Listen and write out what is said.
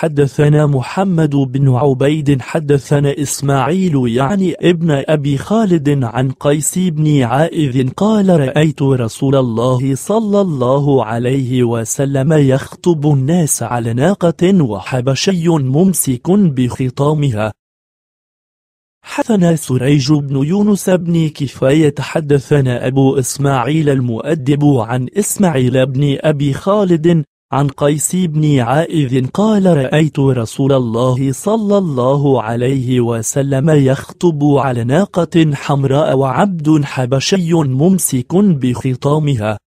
حدثنا محمد بن عبيد حدثنا إسماعيل يعني ابن أبي خالد عن قيس بن عائذ قال رأيت رسول الله صلى الله عليه وسلم يخطب الناس على ناقة وحبشي ممسك بخطامها حدثنا سريج بن يونس بن كفاية حدثنا أبو إسماعيل المؤدب عن إسماعيل بن أبي خالد عن قيس بن عائذ قال رأيت رسول الله صلى الله عليه وسلم يخطب على ناقة حمراء وعبد حبشي ممسك بخطامها